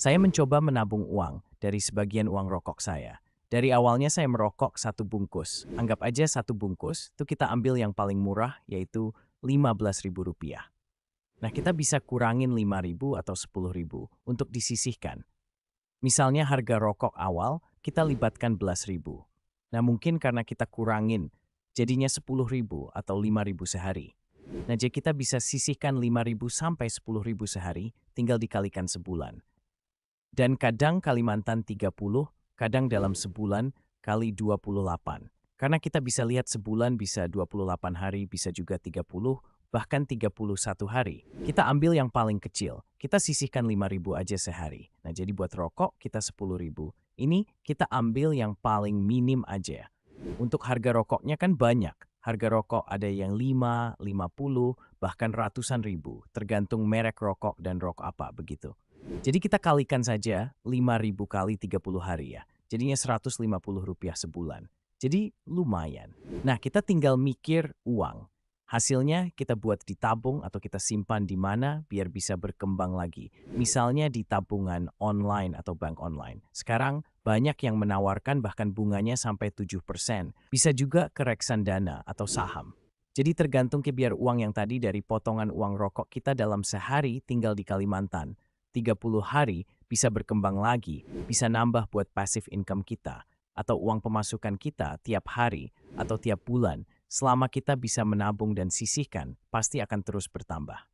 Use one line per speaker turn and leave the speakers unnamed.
Saya mencoba menabung uang dari sebagian uang rokok saya. Dari awalnya saya merokok satu bungkus. Anggap aja satu bungkus, itu kita ambil yang paling murah, yaitu Rp15.000. Nah, kita bisa kurangin 5.000 atau 10.000 untuk disisihkan. Misalnya harga rokok awal, kita libatkan 11.000. Nah, mungkin karena kita kurangin, jadinya 10.000 atau 5.000 sehari. Nah, jadi kita bisa sisihkan 5.000 sampai 10.000 sehari, tinggal dikalikan sebulan. Dan kadang Kalimantan 30, kadang dalam sebulan kali 28. Karena kita bisa lihat sebulan bisa 28 hari, bisa juga 30, bahkan 31 hari. Kita ambil yang paling kecil, kita sisihkan 5.000 aja sehari. Nah jadi buat rokok kita 10.000. Ini kita ambil yang paling minim aja. Untuk harga rokoknya kan banyak. Harga rokok ada yang 5, 50, bahkan ratusan ribu, tergantung merek rokok dan rokok apa begitu. Jadi kita kalikan saja 5.000 kali 30 hari ya. Jadinya 150 rupiah sebulan. Jadi lumayan. Nah kita tinggal mikir uang. Hasilnya kita buat ditabung atau kita simpan di mana biar bisa berkembang lagi. Misalnya di tabungan online atau bank online. Sekarang banyak yang menawarkan bahkan bunganya sampai 7%. Bisa juga ke reksadana atau saham. Jadi tergantung ke biar uang yang tadi dari potongan uang rokok kita dalam sehari tinggal di Kalimantan. 30 hari bisa berkembang lagi, bisa nambah buat passive income kita atau uang pemasukan kita tiap hari atau tiap bulan selama kita bisa menabung dan sisihkan, pasti akan terus bertambah.